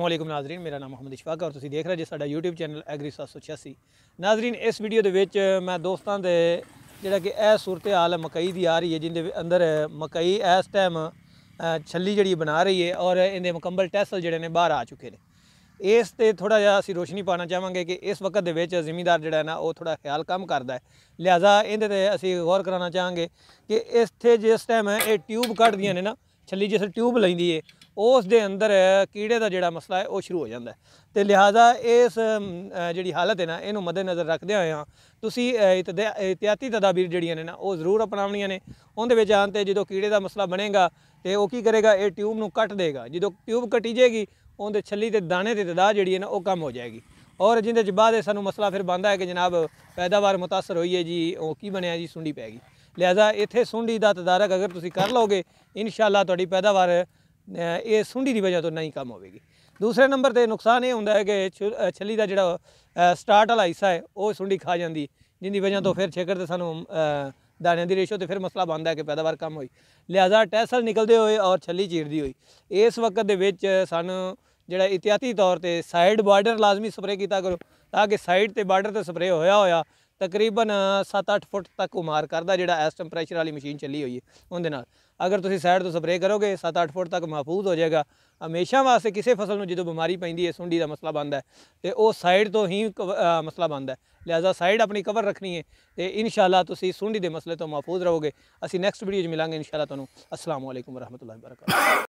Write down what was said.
ਅਸਲਾਮ ਨਾਜ਼ਰੀਨ ਮੇਰਾ ਨਾਮ ਮੁਹੰਮਦ ਇਸ਼ਫਾਕ ਔਰ ਤੁਸੀਂ ਦੇਖ ਰਹੇ ਜੇ ਸਾਡਾ YouTube ਚੈਨਲ ਐਗਰੀ 786 ਨਾਜ਼ਰੀਨ ਇਸ ਵੀਡੀਓ ਦੇ ਵਿੱਚ ਮੈਂ ਦੋਸਤਾਂ ਦੇ ਜਿਹੜਾ ਕਿ ਇਹ ਸੂਰਤ ਹਾਲ ਮਕਈ ਦੀ ਆ ਰਹੀ ਹੈ ਜਿੰਦੇ ਅੰਦਰ ਮਕਈ ਇਸ ਟਾਈਮ ਛੱਲੀ ਜਿਹੜੀ ਬਣਾ ਰਹੀ ਹੈ ਔਰ ਇਹਦੇ ਮੁਕੰਮਲ ਟੈਸਲ ਜਿਹੜੇ ਨੇ ਬਾਹਰ ਆ ਚੁੱਕੇ ਨੇ ਇਸ ਤੇ ਥੋੜਾ ਜਿਹਾ ਅਸੀਂ ਰੋਸ਼ਨੀ ਪਾਣਾ ਚਾਹਾਂਗੇ ਕਿ ਇਸ ਵਕਤ ਦੇ ਵਿੱਚ ਜ਼ਿਮੀਂਦਾਰ ਜਿਹੜਾ ਹੈ ਨਾ ਉਹ ਥੋੜਾ ਖਿਆਲ ਕੰਮ ਕਰਦਾ ਹੈ ਲਿਹਾਜ਼ਾ ਇਹਦੇ ਤੇ ਅਸੀਂ ਗੌਰ ਕਰਾਉਣਾ ਚਾਹਾਂਗੇ ਕਿ ਇੱਥੇ ਜਿਸ ਟਾਈਮ ਇਹ ਟਿਊਬ ਕੱਢਦੀਆਂ ਨੇ ਨਾ ਛੱਲੀ ਜਿਸ ਟਿਊਬ ਲੈਂਦੀ ਏ ਉਸ ਦੇ ਅੰਦਰ ਕੀੜੇ ਦਾ ਜਿਹੜਾ ਮਸਲਾ ਹੈ ਉਹ ਸ਼ੁਰੂ ਹੋ ਜਾਂਦਾ ਤੇ ਲਿਹਾਜ਼ਾ ਇਸ ਜਿਹੜੀ ਹਾਲਤ ਹੈ ਨਾ ਇਹਨੂੰ ਮੱਦੇ ਨਜ਼ਰ ਰੱਖਦੇ ਹੋਏ ਆ ਤੁਸੀਂ ਇਤਿਆਤੀ ਤਦਾਬੀਰ ਜਿਹੜੀਆਂ ਨੇ ਨਾ ਉਹ ਜ਼ਰੂਰ ਅਪਣਾਉਣੀਆਂ ਨੇ ਉਹਦੇ ਵਿੱਚ ਆਨ ਤੇ ਜਦੋਂ ਕੀੜੇ ਦਾ ਮਸਲਾ ਬਣੇਗਾ ਤੇ ਉਹ ਕੀ ਕਰੇਗਾ ਇਹ ਟਿਊਬ ਨੂੰ ਕੱਟ ਦੇਗਾ ਜਦੋਂ ਟਿਊਬ ਕੱਟੀ ਜਾਏਗੀ ਉਹਦੇ ਛੱਲੀ ਤੇ ਦਾਣੇ ਤੇ ਤਦਾਦ ਜਿਹੜੀ ਹੈ ਨਾ ਉਹ ਕਮ ਹੋ ਜਾਏਗੀ ਔਰ ਜਿੰਦੇ ਚ ਬਾਅਦ ਸਾਨੂੰ ਮਸਲਾ ਫਿਰ ਬੰਦਾ ਹੈ ਕਿ ਜਨਾਬ ਪੈਦਾਵਾਰ متاثر ਹੋਈ ਹੈ ਜੀ ਉਹ ਕੀ ਬਣਿਆ ਜੀ ਸੁੰਡੀ ਪੈ ਗਈ ਲਿਆਜ਼ਾ ਇੱਥੇ ਸੁੰਡੀ ਦਾ ਤਦਾਰਕ ਅਗਰ ਤੁਸੀਂ ਕਰ ਲਓਗੇ ਇਨਸ਼ਾਅੱਲਾ ਤੁਹਾਡੀ ਪੈਦਾਵਾਰ ਇਹ ਸੁੰਡੀ ਦੀ ਵਜ੍ਹਾ ਤੋਂ ਨਹੀਂ ਕਮ ਹੋਵੇਗੀ ਦੂਸਰੇ ਨੰਬਰ ਤੇ ਨੁਕਸਾਨ ਇਹ ਹੁੰਦਾ ਹੈ ਕਿ ਛੱਲੀ ਦਾ ਜਿਹੜਾ ਸਟਾਰਟ ਵਾਲਾ ਹਿੱਸਾ ਹੈ ਉਹ ਸੁੰਡੀ ਖਾ ਜਾਂਦੀ ਜਿੰਦੀ ਵਜ੍ਹਾ ਤੋਂ ਫਿਰ ਛੇਕਰ ਤੇ ਸਾਨੂੰ ਦਾਣਿਆਂ ਦੀ ਰੇਸ਼ੋ ਤੇ ਫਿਰ ਮਸਲਾ ਬਣਦਾ ਹੈ ਕਿ ਪੈਦਾਵਾਰ ਕਮ ਹੋਈ ਲਿਆਜ਼ਾ ਟੈਸਲ ਨਿਕਲਦੇ ਹੋਏ ਔਰ ਛੱਲੀ ਚੀਰਦੀ ਹੋਈ ਇਸ ਵਕਤ ਦੇ ਵਿੱਚ ਸਾਨੂੰ ਜਿਹੜਾ ਇਤਿਆਤੀ ਤੌਰ ਤੇ ਸਾਈਡ ਬਾਰਡਰ ਲਾਜ਼ਮੀ ਸਪਰੇ ਕੀਤਾ ਕਰੋ ਤਾਂ ਕਿ ਸਾਈਡ ਤੇ ਬਾਰਡਰ ਤੇ ਸਪਰੇ ਹੋਇਆ ਹੋਇਆ ਤਕਰੀਬਨ 7-8 ਫੁੱਟ ਤੱਕ ਉਮਾਰ ਕਰਦਾ ਜਿਹੜਾ ਇਸ ਟੈਂਪਰੇਚਰ ਵਾਲੀ ਮਸ਼ੀਨ ਚੱਲੀ ਹੋਈ ਹੈ ਉਹਦੇ ਨਾਲ ਅਗਰ ਤੁਸੀਂ ਸਾਈਡ ਤੋਂ ਸਪਰੇਅ ਕਰੋਗੇ 7-8 ਫੁੱਟ ਤੱਕ ਮਹਫੂਜ਼ ਹੋ ਜਾਏਗਾ ਹਮੇਸ਼ਾ ਵਾਸਤੇ ਕਿਸੇ ਫਸਲ ਨੂੰ ਜਦੋਂ ਬਿਮਾਰੀ ਪੈਂਦੀ ਹੈ ਸੁੰਡੀ ਦਾ ਮਸਲਾ ਹੈ ਤੇ ਉਹ ਸਾਈਡ ਤੋਂ ਹੀ ਮਸਲਾ ਹੈ ਲਿਆਜ਼ਾ ਸਾਈਡ ਆਪਣੀ ਕਵਰ ਰੱਖਣੀ ਹੈ ਤੇ ਇਨਸ਼ਾਅੱਲਾ ਤੁਸੀਂ ਸੁੰਡੀ ਦੇ ਮਸਲੇ ਤੋਂ ਮਹਫੂਜ਼ ਰਹੋਗੇ ਅਸੀਂ ਨੈਕਸਟ ਵੀਡੀਓ 'ਚ ਮਿਲਾਂਗੇ ਇਨਸ਼ਾਅੱਲਾ ਤੁਹਾਨੂੰ ਅਸਲਾਮੁਅਲੈਕੁਮ ਵਾਲੇਕੁਮ ਰਹਿਮਤੁਲਾਹਿ ਵਬਰਕਾਤੁਹ